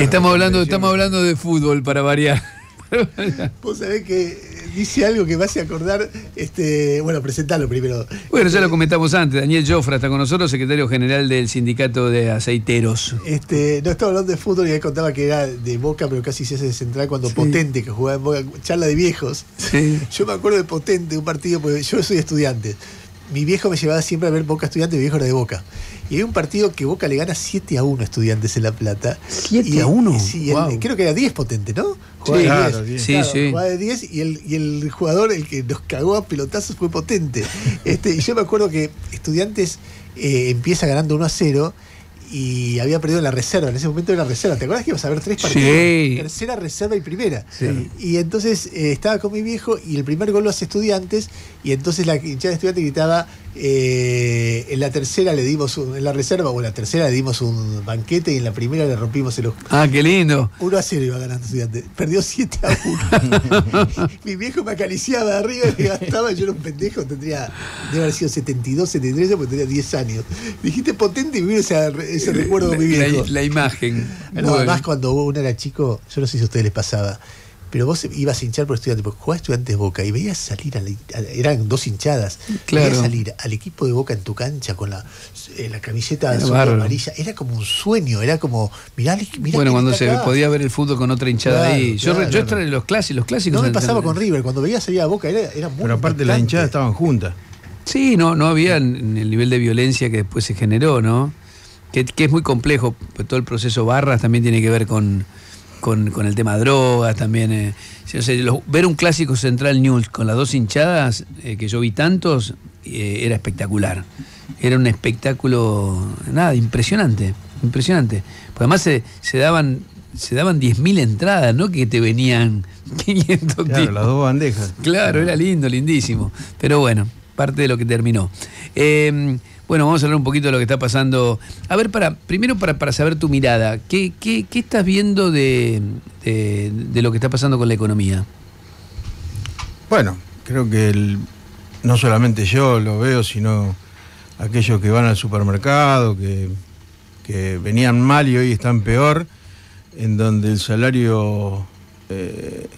estamos, hablando, estamos hablando de fútbol para variar. Vos sabés que dice algo que me hace acordar. Este, bueno, presentalo primero. Bueno, ya lo este, comentamos antes. Daniel Jofra está con nosotros, secretario general del sindicato de aceiteros. Este, no estaba hablando de fútbol y contaba que era de Boca, pero casi se hace de central cuando Potente, que jugaba en Boca, charla de viejos. Yo me acuerdo de Potente, un partido, porque yo soy estudiante mi viejo me llevaba siempre a ver Boca Estudiante, mi viejo era de Boca. Y hay un partido que Boca le gana 7 a 1 a Estudiantes en La Plata. ¿7 a 1? Sí, creo que era 10 potente, ¿no? Jugaba sí, de 10. Claro, sí, sí. Jugaba de 10 y el, y el, jugador, el que nos cagó a pelotazos, fue potente. Este, y yo me acuerdo que Estudiantes eh, empieza ganando 1 a 0 y había perdido la reserva, en ese momento era reserva. ¿Te acuerdas que ibas a ver tres partidos? Sí. Tercera, reserva y primera. Y entonces eh, estaba con mi viejo y el primer gol los estudiantes y entonces la hinchada de estudiantes gritaba, eh, en la tercera le dimos, un, en la reserva o en la tercera le dimos un banquete y en la primera le rompimos el ojo. Ah, qué lindo. 1 a 0 iba ganando estudiantes. Perdió 7 a 1. mi viejo me acariciaba de arriba y me gastaba, yo era un pendejo, tendría, debe haber sido 72, 73, porque tenía 10 años. Dijiste potente y me ese recuerdo muy bien La, imagen. Además, cuando uno era chico, yo no sé si a ustedes les pasaba, pero vos ibas a hinchar por estudiantes, porque jugabas estudiantes Boca y veías salir, eran dos hinchadas, claro. salir al equipo de Boca en tu cancha con la, eh, la camiseta azul amarilla, era como un sueño, era como, mirá, Bueno, cuando se podía ver el fútbol con otra hinchada ahí. Yo, yo estaba en los clásicos, los clásicos. No me pasaba con River, cuando veías salir a Boca era, era muy Pero aparte las hinchadas estaban juntas. Sí, no, no había el nivel de violencia que después se generó, ¿no? que, es muy complejo, pues, todo el proceso Barras también tiene que ver con, con, el tema drogas, también... Eh, ver un clásico Central News con las dos hinchadas, eh, que yo vi tantos, eh, era espectacular. Era un espectáculo, nada, impresionante, impresionante. además se, daban se daban 10.000 entradas, ¿no? Que te venían 500 Claro, las dos bandejas. Claro, era lindo, lindísimo. Pero bueno, parte de lo que terminó. Bueno, vamos a hablar un poquito de lo que está pasando. A ver, primero para, saber tu mirada, ¿qué, estás viendo de, lo que está pasando con la economía? Bueno, creo que no solamente yo lo veo, sino aquellos que van al supermercado, que, venían mal y hoy están peor, en donde el salario eh,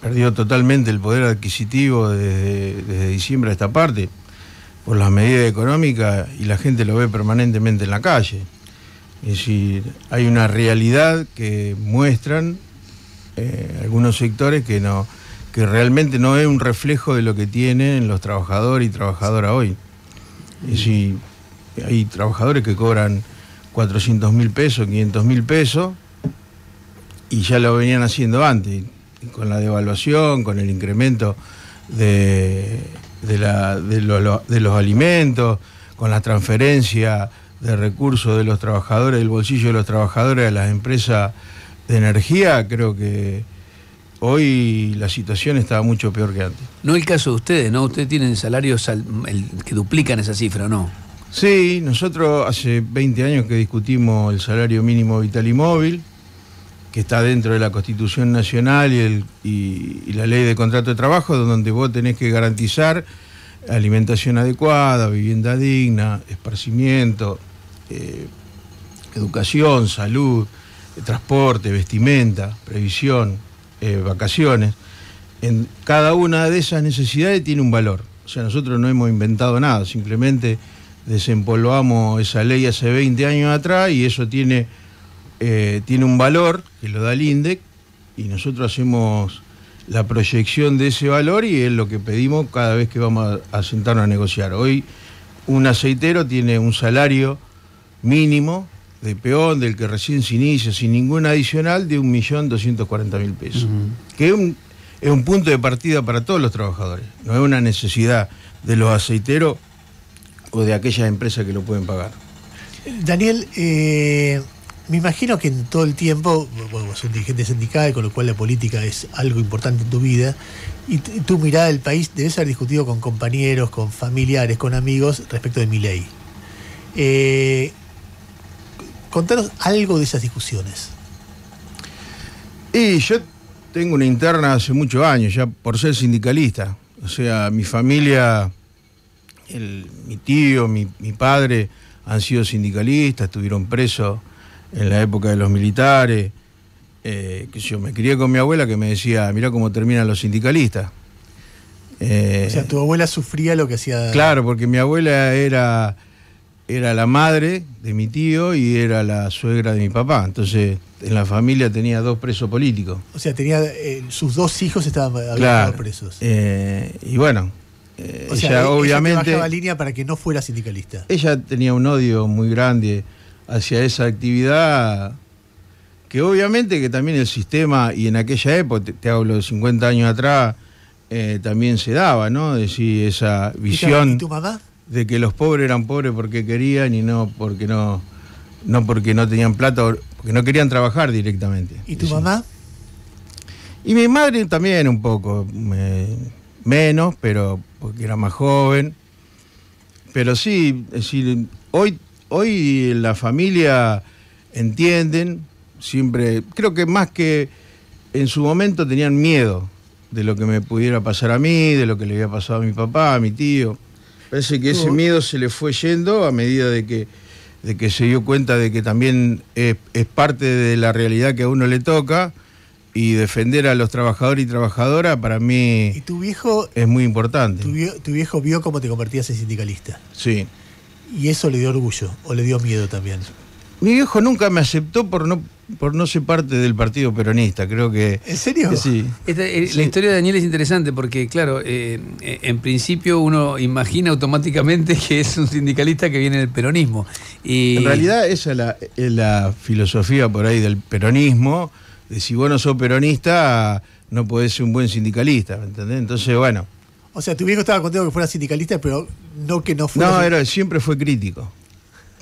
perdió totalmente el poder adquisitivo desde, desde diciembre a esta parte por las medidas económicas y la gente lo ve permanentemente en la calle. Es decir, hay una realidad que muestran eh, algunos sectores que no que realmente no es un reflejo de lo que tienen los trabajadores y trabajadoras hoy. Es decir, hay trabajadores que cobran 400 mil pesos, 500 mil pesos, y ya lo venían haciendo antes, con la devaluación, con el incremento de, la, de, los alimentos, con la transferencia de recursos de los trabajadores, del bolsillo de los trabajadores a las empresas de energía, creo que hoy la situación está mucho peor que antes. No el caso de ustedes, ¿no? Ustedes tienen salarios que duplican esa cifra, ¿no? Sí, nosotros hace 20 años que discutimos el salario mínimo vital y móvil que está dentro de la Constitución Nacional y, y, la Ley de Contrato de Trabajo, donde vos tenés que garantizar alimentación adecuada, vivienda digna, esparcimiento, eh, educación, salud, transporte, vestimenta, previsión, eh, vacaciones. En cada una de esas necesidades tiene un valor. O sea, nosotros no hemos inventado nada, simplemente desempolvamos esa ley hace 20 años atrás y eso tiene eh, tiene un valor que lo da el INDEC y nosotros hacemos la proyección de ese valor y es lo que pedimos cada vez que vamos a, sentarnos a negociar. Hoy un aceitero tiene un salario mínimo de peón, del que recién se inicia, sin ningún adicional, de 1.240.000 pesos. Que es un, punto de partida para todos los trabajadores. No es una necesidad de los aceiteros o de aquellas empresas que lo pueden pagar. Daniel, eh, me imagino que en todo el tiempo, bueno, vos sos dirigente sindical, con lo cual la política es algo importante en tu vida, y tu mirada del país debes haber discutido con compañeros, con familiares, con amigos respecto de mi ley. Eh, contanos algo de esas discusiones. Y yo tengo una interna hace muchos años, ya por ser sindicalista. O sea, mi familia, mi tío, mi padre han sido sindicalistas, estuvieron presos en la época de los militares. Eh, que yo me crié con mi abuela que me decía, mirá cómo terminan los sindicalistas. Eh, o sea, tu abuela sufría lo que hacía... Claro, porque mi abuela era, era la madre de mi tío y era la suegra de mi papá. Entonces, en la familia tenía dos presos políticos. O sea, tenía eh, sus dos hijos estaban claro, presos. y bueno, o sea, ella, obviamente... Ella línea para que no fuera sindicalista. Ella tenía un odio muy grande hacia esa actividad que obviamente que también el sistema, y en aquella época, te, hablo de 50 años atrás, eh, también se daba, ¿no? Decir, esa visión de que los pobres eran pobres porque querían y no porque no, no porque no tenían plata, porque no querían trabajar directamente. ¿Y tu mamá? Y mi madre también un poco, menos, pero porque era más joven. Pero sí, es decir, hoy hoy la familia entienden, siempre, creo que más que en su momento tenían miedo de lo que me pudiera pasar a mí, de lo que le había pasado a mi papá, a mi tío. Parece que ese miedo se le fue yendo a medida de que, de que se dio cuenta de que también es, parte de la realidad que a uno le toca y defender a los trabajadores y trabajadoras para mí ¿Y tu es muy importante. tu viejo vio cómo te convertías en sindicalista. Sí. ¿Y eso le dio orgullo o le dio miedo también? Mi viejo nunca me aceptó por no por no ser parte del partido peronista, creo que... ¿En serio? sí. Eh, la historia de Daniel es interesante porque, claro, eh, eh, en principio uno imagina automáticamente que es un sindicalista que viene del peronismo. Y... En realidad esa es la, filosofía por ahí del peronismo, de si vos no sos peronista, no podés ser un buen sindicalista, entendés? Entonces, bueno... O sea, tu viejo estaba contento que fuera sindicalista, pero no que no fuera. No, era, siempre fue crítico.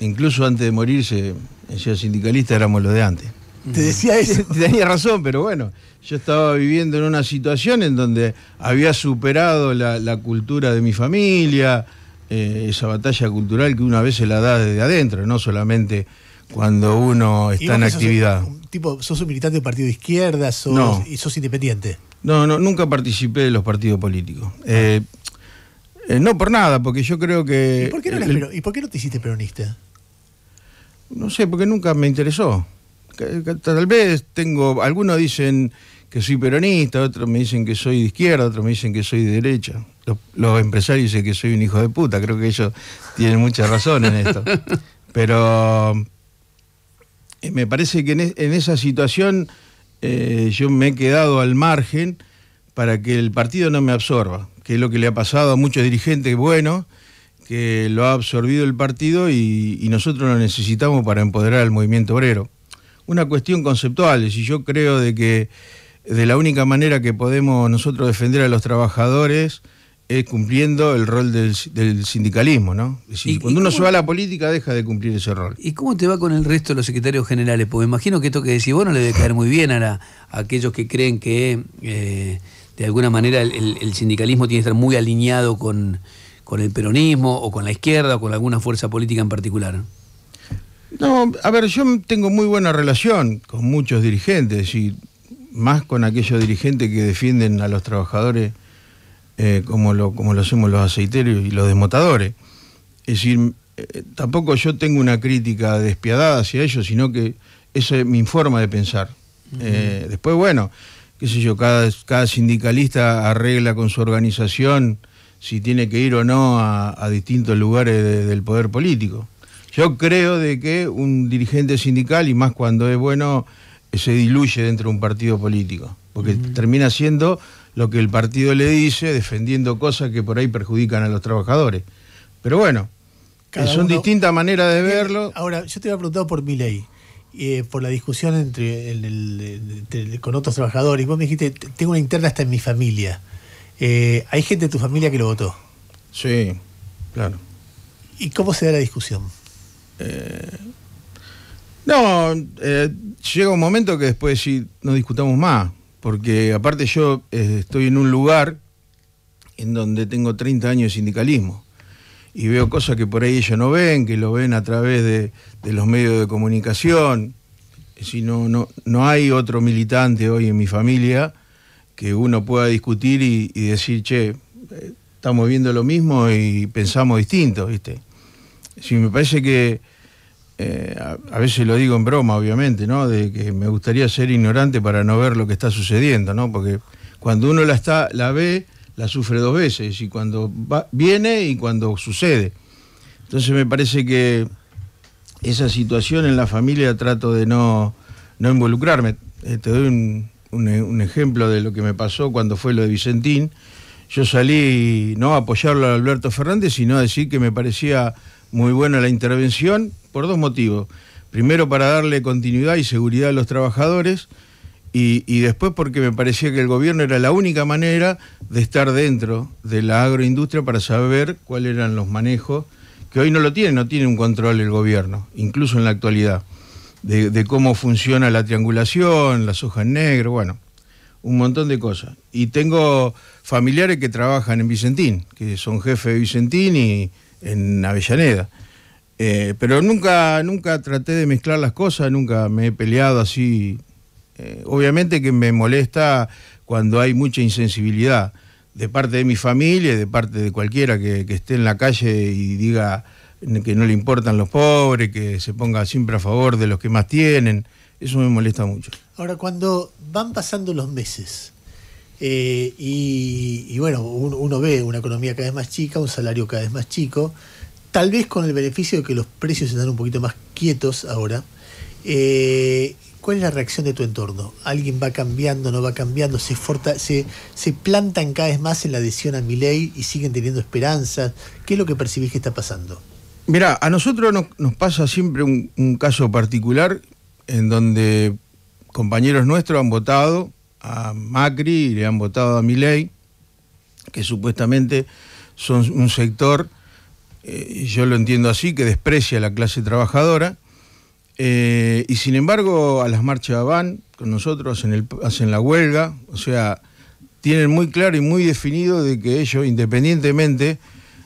Incluso antes de morirse, decía sindicalista, éramos los de antes. Te decía eso. Tenía razón, pero bueno, yo estaba viviendo en una situación en donde había superado la, cultura de mi familia, eh, esa batalla cultural que una vez se la da desde adentro, no solamente cuando uno está en actividad. Sos un, tipo, ¿Sos un militante de partido de izquierda sos, y sos independiente? No, no, nunca participé de los partidos políticos. Ah. Eh, eh, no por nada, porque yo creo que... ¿Y por, qué no te hiciste peronista? No sé, porque nunca me interesó. Tal vez tengo, algunos dicen que soy peronista, otros me dicen que soy de izquierda, otros me dicen que soy de derecha. Los, empresarios dicen que soy un hijo de puta, creo que ellos tienen mucha razón en esto. Pero eh, me parece que en e, esa situación eh, yo me he quedado al margen para que el partido no me absorba, que es lo que le ha pasado a muchos dirigentes buenos, que lo ha absorbido el partido y, nosotros lo necesitamos para empoderar al movimiento obrero. Una cuestión conceptual, es si yo creo de que de la única manera que podemos nosotros defender a los trabajadores, eh, cumpliendo el rol del, sindicalismo, ¿no? Es cuando uno se va a la política deja de cumplir ese rol. ¿Y cómo te va con el resto de los secretarios generales? Porque imagino que esto que decís vos le debe caer muy bien a, aquellos que creen que eh, de alguna manera el, sindicalismo tiene que estar muy alineado con, con el peronismo o con la izquierda o con alguna fuerza política en particular. No, a ver, yo tengo muy buena relación con muchos dirigentes y más con aquellos dirigentes que defienden a los trabajadores eh, como, lo, hacemos los aceiteros y los desmotadores. Es decir, eh, tampoco yo tengo una crítica despiadada hacia ellos, sino que esa es mi forma de pensar. Eh, después, bueno, qué sé yo, cada, cada sindicalista arregla con su organización si tiene que ir o no a, distintos lugares del poder político. Yo creo de que un dirigente sindical, y más cuando es bueno, se diluye dentro de un partido político, porque termina siendo lo que el partido le dice, defendiendo cosas que por ahí perjudican a los trabajadores. Pero bueno, son distinta distintas maneras de verlo. Ahora, yo te había preguntado por mi ley. Eh, por la discusión entre, con otros trabajadores. Vos me dijiste, tengo una interna hasta en mi familia. Eh, ¿Hay gente de tu familia que lo votó? Sí, claro. ¿Y cómo se da la discusión? Eh, no, eh, llega un momento que después si no discutamos más porque aparte yo eh, estoy en un lugar en donde tengo 30 años de sindicalismo y veo cosas que por ahí ellos no ven, que lo ven a través de, los medios de comunicación. Si no, no, no hay otro militante hoy en mi familia que uno pueda discutir y, decir, che, eh, estamos viendo lo mismo y pensamos distinto, ¿viste? Si me parece que eh, a, veces lo digo en broma, obviamente, ¿no? De que me gustaría ser ignorante para no ver lo que está sucediendo, ¿no? Porque cuando uno la está, la ve, la sufre dos veces, y cuando viene y cuando sucede. Entonces me parece que esa situación en la familia trato de no, involucrarme. Eh, te doy un, ejemplo de lo que me pasó cuando fue lo de Vicentín yo salí no a apoyarlo a Alberto Fernández, sino a decir que me parecía muy buena la intervención por dos motivos. Primero, para darle continuidad y seguridad a los trabajadores. Y, después porque me parecía que el gobierno era la única manera de estar dentro de la agroindustria para saber cuáles eran los manejos, que hoy no lo tiene, no tiene un control el gobierno, incluso en la actualidad, de, cómo funciona la triangulación, las hojas en negro, bueno un montón de cosas. Y tengo familiares que trabajan en Vicentín, que son jefe de Vicentín y en Avellaneda. Eh, pero nunca, nunca traté de mezclar las cosas, nunca me he peleado así. Eh, obviamente que me molesta cuando hay mucha insensibilidad de parte de mi familia, de parte de cualquiera que esté en la calle y diga que no le importan los pobres, que se ponga siempre a favor de los que más tienen. Eso me molesta mucho. Ahora, cuando van pasando los meses, eh, y, bueno, uno, ve una economía cada vez más chica, un salario cada vez más chico, tal vez con el beneficio de que los precios están un poquito más quietos ahora. Eh, ¿Cuál es la reacción de tu entorno? ¿Alguien va cambiando, no va cambiando? ¿Se, se, plantan cada vez más en la adhesión a mi ley y siguen teniendo esperanzas? ¿Qué es lo que percibís que está pasando? Mirá, a nosotros nos, pasa siempre un, caso particular en donde compañeros nuestros han votado a Macri y le han votado a Milei, que supuestamente son un sector, eh, y yo lo entiendo así, que desprecia a la clase trabajadora. Eh, y sin embargo, a las marchas van con nosotros, hacen la huelga, o sea, tienen muy claro y muy definido de que ellos, independientemente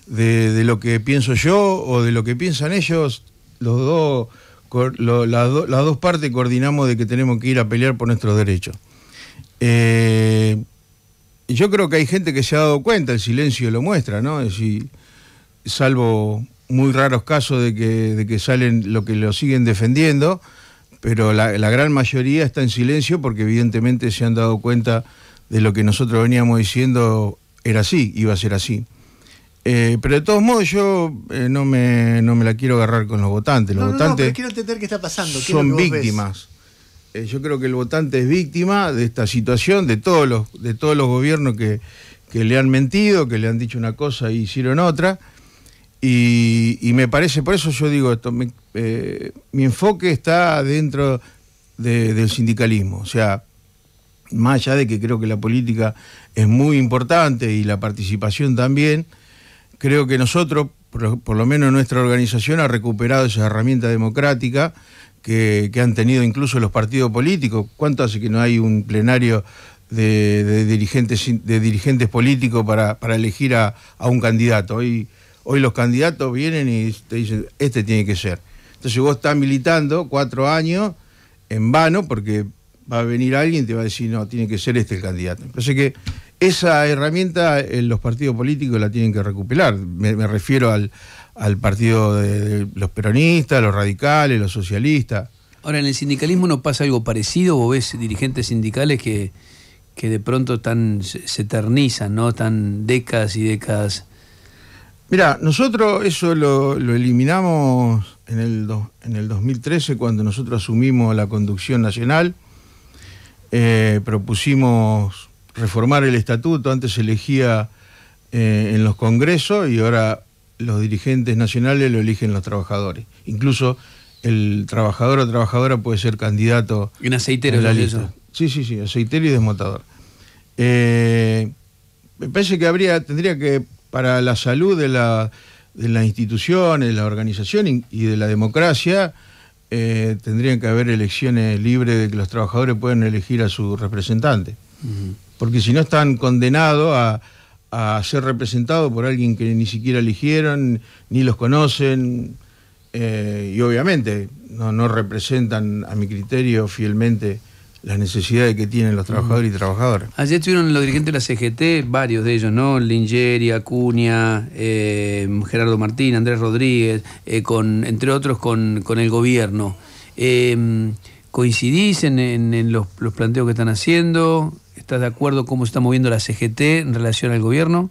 de lo que pienso yo o de lo que piensan ellos, los dos las, dos partes coordinamos de que tenemos que ir a pelear por nuestros derechos. Eh, yo creo que hay gente que se ha dado cuenta, el silencio lo muestra, ¿no? salvo muy raros casos de que, de que salen lo que lo siguen defendiendo, pero la, gran mayoría está en silencio porque evidentemente se han dado cuenta de lo que nosotros veníamos diciendo era así, iba a ser así. Eh, pero de todos modos yo eh, no, me, la quiero agarrar con los votantes. Los votantes no, quiero entender qué está pasando. son víctimas. Eh, yo creo que el votante es víctima de esta situación, de todos los, de todos los gobiernos que, le han mentido, que le han dicho una cosa y e hicieron otra. Y, me parece, por eso yo digo esto, mi enfoque está dentro del sindicalismo. O sea, más allá de que creo que la política es muy importante y la participación también, creo que nosotros, por, lo menos nuestra organización, ha recuperado esa herramienta democrática que, han tenido incluso los partidos políticos. ¿Cuánto hace que no hay un plenario de, dirigentes, de dirigentes políticos para, elegir a, un candidato? Hoy, los candidatos vienen y te dicen, este tiene que ser. Entonces vos estás militando cuatro años en vano porque va a venir alguien y te va a decir, no, tiene que ser este el candidato. Entonces que esa herramienta eh, los partidos políticos la tienen que recuperar. Me, refiero al, partido de, los peronistas, los radicales, los socialistas. Ahora, en el sindicalismo no pasa algo parecido, vos ves dirigentes sindicales que, que de pronto tan, se eternizan, ¿no? Tan décadas y décadas. Mira, nosotros eso lo, eliminamos en el, en el 2013 cuando nosotros asumimos la conducción nacional. Eh, propusimos reformar el estatuto, antes se elegía eh, en los congresos y ahora los dirigentes nacionales lo eligen los trabajadores. Incluso el trabajador o trabajadora puede ser candidato. En un aceitero, la lista. Sí, sí, sí, aceitero y desmotador. Eh, me parece que habría, tendría que, para la salud de la, de las instituciones, de la organización y de la democracia, eh, tendrían que haber elecciones libres de que los trabajadores puedan elegir a su representante porque si no están condenados a, ser representados por alguien que ni siquiera eligieron, ni los conocen, eh, y obviamente no, representan a mi criterio fielmente las necesidades que tienen los trabajadores y trabajadoras. Ayer estuvieron los dirigentes de la CGT, varios de ellos, ¿no? Lingeri, Acuña, eh, Gerardo Martín, Andrés Rodríguez, eh, con, entre otros con, el gobierno. ¿Coincidís en, los, planteos que están haciendo? ¿Estás de acuerdo cómo está moviendo la CGT en relación al gobierno?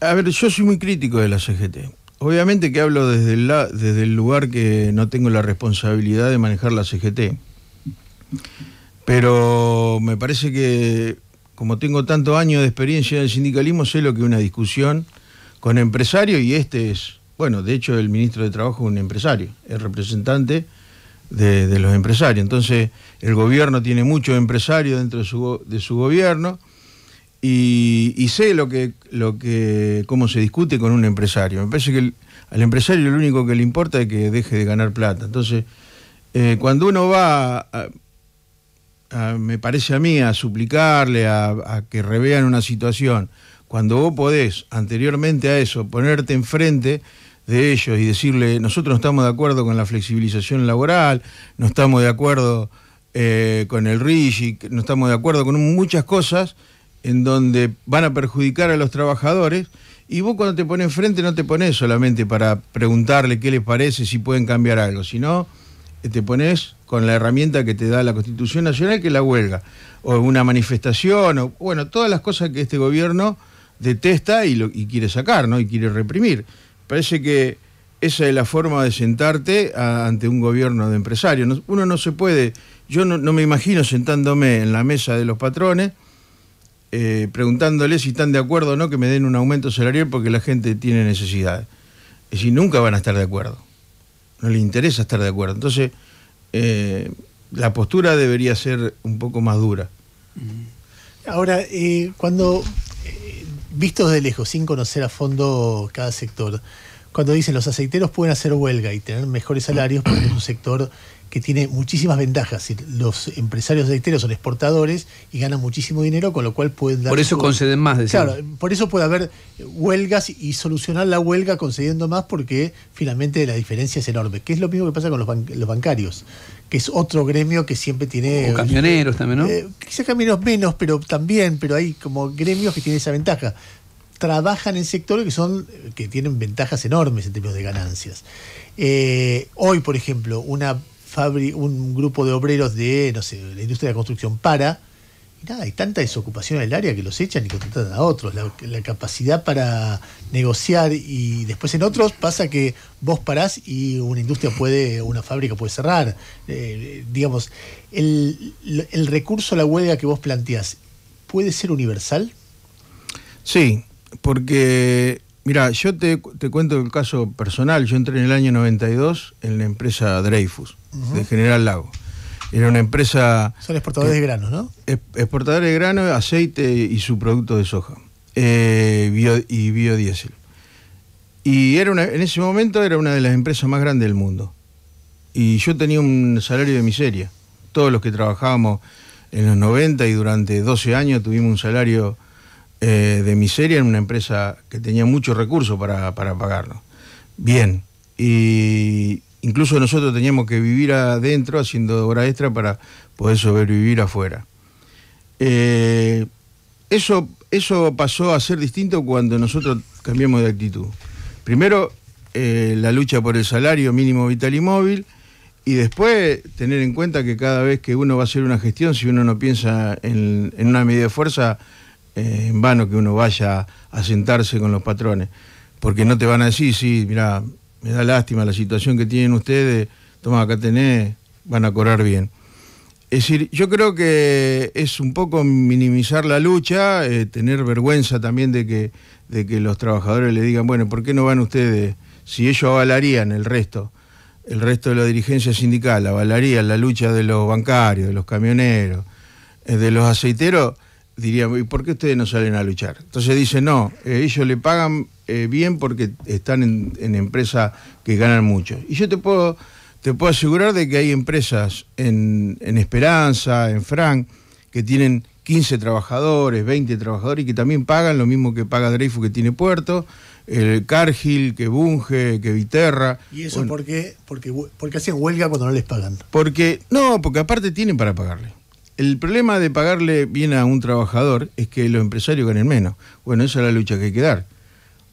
A ver, yo soy muy crítico de la CGT. Obviamente que hablo desde el, la, desde el lugar que no tengo la responsabilidad de manejar la CGT. Pero me parece que, como tengo tantos años de experiencia en el sindicalismo, sé lo que una discusión con empresario, y este es, bueno, de hecho el ministro de Trabajo es un empresario, es representante de, los empresarios. Entonces, el gobierno tiene muchos empresarios dentro de su, gobierno y, sé lo que, lo que, cómo se discute con un empresario. Me parece que al empresario lo único que le importa es que deje de ganar plata. Entonces, eh, cuando uno va, me parece a mí, a suplicarle, a, a que revean una situación, cuando vos podés anteriormente a eso ponerte enfrente de ellos y decirle, nosotros no estamos de acuerdo con la flexibilización laboral, no estamos de acuerdo eh, con el RIGI, no estamos de acuerdo con muchas cosas en donde van a perjudicar a los trabajadores. Y vos cuando te pones enfrente no te pones solamente para preguntarle qué les parece, si pueden cambiar algo, sino eh, te pones con la herramienta que te da la Constitución Nacional, que es la huelga, o una manifestación, o bueno, todas las cosas que este gobierno detesta y, y quiere sacar, ¿no? Y quiere reprimir. Parece que esa es la forma de sentarte ante un gobierno de empresarios. uno no se puede, yo no, me imagino sentándome en la mesa de los patrones eh, preguntándoles si están de acuerdo o no que me den un aumento salarial porque la gente tiene necesidades. Es decir, nunca van a estar de acuerdo. No les interesa estar de acuerdo. Entonces, eh, la postura debería ser un poco más dura. Ahora, eh, cuando vistos de lejos, sin conocer a fondo cada sector, cuando dicen los aceiteros pueden hacer huelga y tener mejores salarios porque es un sector que tiene muchísimas ventajas. Los empresarios aceiteros son exportadores y ganan muchísimo dinero, con lo cual pueden dar... Por eso conceden más, decir. Claro, por eso puede haber huelgas y solucionar la huelga concediendo más porque finalmente la diferencia es enorme, que es lo mismo que pasa con los, bancarios, que es otro gremio que siempre tiene... O camioneros también, ¿no? Eh, camioneros menos, pero también, pero hay como gremios que tienen esa ventaja trabajan en sectores que son que tienen ventajas enormes en términos de ganancias. Eh, hoy, por ejemplo, una un grupo de obreros de no sé, la industria de la construcción para y nada, hay tanta desocupación en el área que los echan y contratan a otros. La, capacidad para negociar y después en otros pasa que vos parás y una industria puede, una fábrica puede cerrar. Eh, digamos, el, el recurso a la huelga que vos planteás, ¿puede ser universal? Sí, porque, mira, yo te, cuento el caso personal. Yo entré en el año 92 en la empresa Dreyfus, de General Lago. Era una empresa... Son exportadores de granos, ¿no? Exportadores de granos, aceite y su producto de soja eh, y biodiesel. Y era en ese momento era una de las empresas más grandes del mundo. Y yo tenía un salario de miseria. Todos los que trabajábamos en los 90 y durante 12 años tuvimos un salario eh, de miseria en una empresa que tenía muchos recursos para, para pagarlo. Bien, y incluso nosotros teníamos que vivir adentro haciendo hora extra para poder sobrevivir afuera. Eh, eso, eso pasó a ser distinto cuando nosotros cambiamos de actitud. Primero, eh, la lucha por el salario mínimo vital y móvil, y después tener en cuenta que cada vez que uno va a hacer una gestión, si uno no piensa en, en una medida de fuerza, eh, en vano que uno vaya a sentarse con los patrones, porque no te van a decir, sí, mira, me da lástima la situación que tienen ustedes, toma, acá tenés, van a correr bien. Es decir, yo creo que es un poco minimizar la lucha, eh, tener vergüenza también de que, de que los trabajadores le digan, bueno, ¿por qué no van ustedes? Si ellos avalarían el resto, el resto de la dirigencia sindical, avalarían la lucha de los bancarios, de los camioneros, eh, de los aceiteros, diría, ¿y por qué ustedes no salen a luchar? Entonces dice, no, eh, ellos le pagan eh, bien porque están en, empresas que ganan mucho. Y yo te puedo, te puedo asegurar de que hay empresas en, en Esperanza, en Frank, que tienen 15 trabajadores, 20 trabajadores y que también pagan lo mismo que paga Dreyfus que tiene Puerto, el Cargill, que Bunge, que Viterra. ¿Y eso por qué? Porque, porque hacen huelga cuando no les pagan. Porque, no, porque aparte tienen para pagarle el problema de pagarle bien a un trabajador es que los empresarios ganen menos. Bueno, esa es la lucha que hay que dar.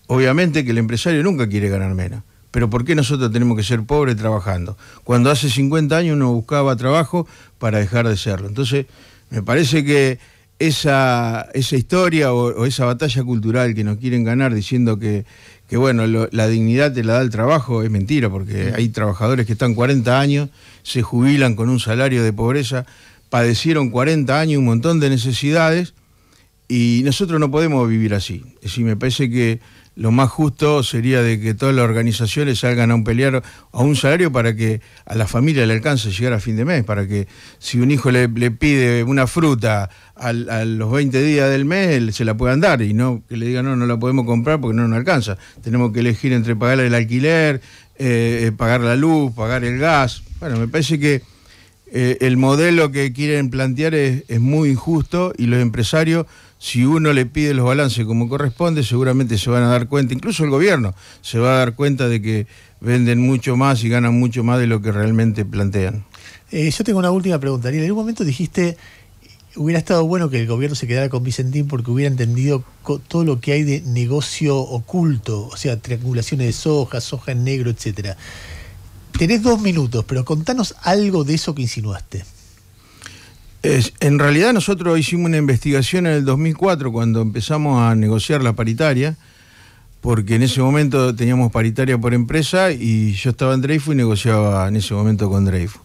Obviamente que el empresario nunca quiere ganar menos. Pero ¿por qué nosotros tenemos que ser pobres trabajando? Cuando hace 50 años uno buscaba trabajo para dejar de serlo. Entonces, me parece que esa, esa historia o, esa batalla cultural que nos quieren ganar diciendo que, que bueno, la dignidad te la da el trabajo es mentira, porque hay trabajadores que están 40 años, se jubilan con un salario de pobreza padecieron 40 años un montón de necesidades y nosotros no podemos vivir así. Es me parece que lo más justo sería de que todas las organizaciones salgan a un pelear a un salario para que a la familia le alcance llegar a fin de mes, para que si un hijo le, pide una fruta a, los 20 días del mes, se la puedan dar y no que le digan no, no la podemos comprar porque no nos alcanza. Tenemos que elegir entre pagar el alquiler, eh, eh, pagar la luz, pagar el gas. Bueno, me parece que eh, el modelo que quieren plantear es, muy injusto y los empresarios, si uno le pide los balances como corresponde, seguramente se van a dar cuenta, incluso el gobierno se va a dar cuenta de que venden mucho más y ganan mucho más de lo que realmente plantean. Eh, yo tengo una última pregunta. En un momento dijiste hubiera estado bueno que el gobierno se quedara con Vicentín porque hubiera entendido todo lo que hay de negocio oculto, o sea, triangulaciones de soja, soja en negro, etcétera. Tenés dos minutos, pero contanos algo de eso que insinuaste. en realidad nosotros hicimos una investigación en el 2004 cuando empezamos a negociar la paritaria, porque en ese momento teníamos paritaria por empresa y yo estaba en Dreyfus y negociaba en ese momento con Dreyfus.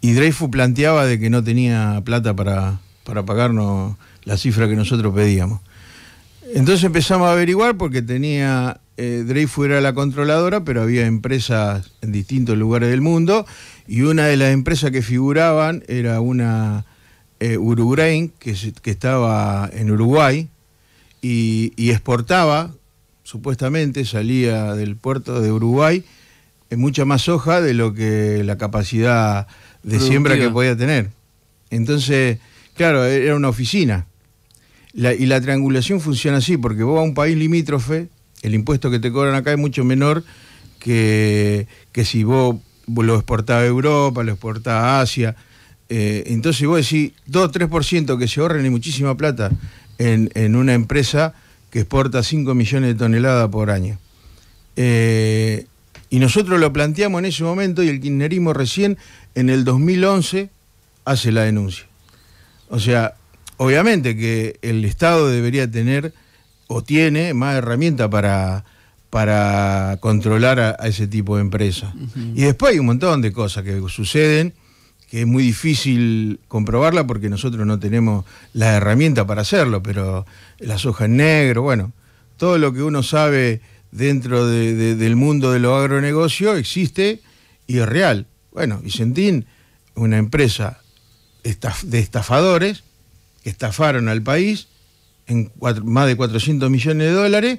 Y Dreyfus planteaba de que no tenía plata para, para pagarnos la cifra que nosotros pedíamos. Entonces empezamos a averiguar porque tenía eh, Dreyfus era la controladora, pero había empresas en distintos lugares del mundo y una de las empresas que figuraban era una eh, Urugrain que, estaba en Uruguay y, exportaba, supuestamente salía del puerto de Uruguay, en mucha más soja de lo que la capacidad de siembra que podía tener. Entonces, claro, era una oficina. y la triangulación funciona así, porque vos a un país limítrofe el impuesto que te cobran acá es mucho menor que, si vos lo exportás a Europa, lo exportás a Asia. Eh, entonces vos decís, 2 3% que se ahorren y muchísima plata en, una empresa que exporta 5 millones de toneladas por año. Eh, y nosotros lo planteamos en ese momento y el kirchnerismo recién en el 2011 hace la denuncia. O sea, obviamente que el Estado debería tener o tiene más herramientas para, para controlar a, ese tipo de empresas. Y después hay un montón de cosas que suceden que es muy difícil comprobarla porque nosotros no tenemos la herramienta para hacerlo, pero las hojas en negro, bueno, todo lo que uno sabe dentro del mundo de los agronegocios existe y es real. Bueno, Vicentín, una empresa de estafadores que estafaron al país, en más de 400 millones de dólares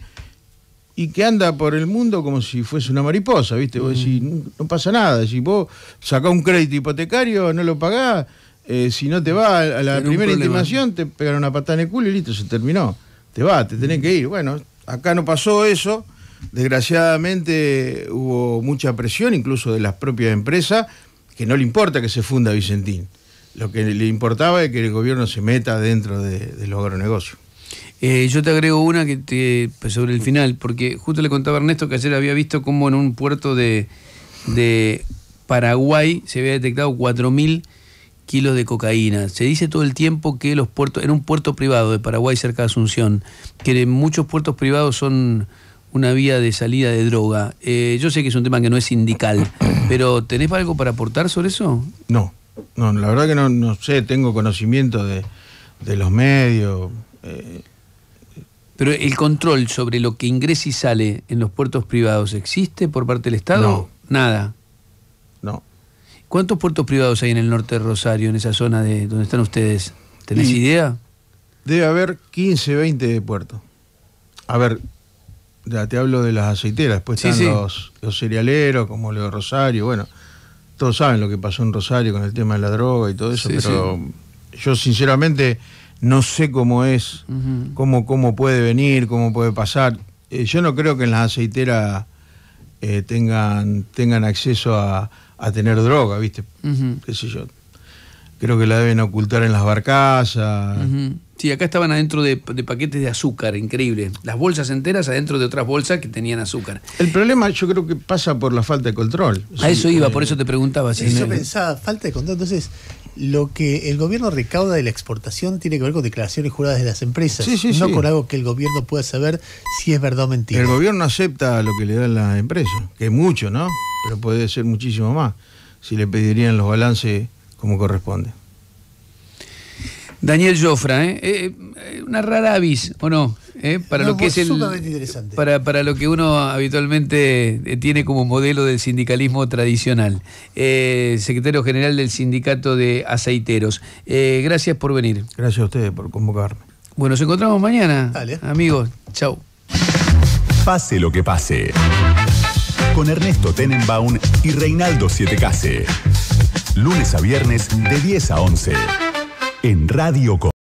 y que anda por el mundo como si fuese una mariposa, ¿viste? Vos mm. decís, no, pasa nada, si vos sacás un crédito hipotecario, no lo pagás, eh, si no te va a la primera intimación, te pegan una patada en el culo y listo, se terminó, te va, te tenés que ir. Bueno, acá no pasó eso, desgraciadamente hubo mucha presión, incluso de las propias empresas, que no le importa que se funda Vicentín. Lo que le importaba es que el gobierno se meta dentro de, de los agronegocios. Eh, yo te agrego una que pues, sobre el final, porque justo le contaba a Ernesto que ayer había visto cómo en un puerto de, Paraguay se había detectado 4.000 kilos de cocaína. Se dice todo el tiempo que los puertos, en un puerto privado de Paraguay cerca de Asunción, que muchos puertos privados son una vía de salida de droga. Eh, yo sé que es un tema que no es sindical, pero ¿tenés algo para aportar sobre eso? No, no, la verdad que no, sé, tengo conocimiento de, los medios. Eh, pero el control sobre lo que ingresa y sale en los puertos privados existe por parte del Estado? No. Nada. No. ¿Cuántos puertos privados hay en el norte de Rosario, en esa zona de donde están ustedes? ¿Tenés idea? Debe haber 15, 20 puertos. A ver, ya te hablo de las aceiteras, después están Los, cerealeros, como lo de Rosario, bueno, todos saben lo que pasó en Rosario con el tema de la droga y todo eso, pero yo sinceramente no sé cómo es, cómo, cómo puede venir, cómo puede pasar. Eh, yo no creo que en las aceiteras eh, tengan, tengan acceso a, tener droga, ¿viste? yo? Creo que la deben ocultar en las barcazas. Sí, acá estaban adentro de, paquetes de azúcar, increíble. Las bolsas enteras adentro de otras bolsas que tenían azúcar. El problema yo creo que pasa por la falta de control. A eso iba, eh, por eso te preguntaba. Si yo pensaba, falta de control. Entonces, lo que el gobierno recauda de la exportación tiene que ver con declaraciones juradas de las empresas, no con algo que el gobierno pueda saber si es verdad o mentira. El gobierno acepta lo que le dan las empresas, que es mucho, ¿no? Pero puede ser muchísimo más, si le pedirían los balances como corresponde. Daniel Jofra, Eh, eh, eh una rara avis, ¿o no? ¿eh? para lo que es el, Para, para, lo que uno habitualmente eh, tiene como modelo del sindicalismo tradicional. Eh, secretario general del sindicato de aceiteros. gracias por venir. Gracias a ustedes por convocarme. Bueno, nos encontramos mañana. Amigos, chau. Pase lo que pase. Con Ernesto Tenenbaum y Reinaldo case Lunes a viernes de 10 a 11. En Radio Com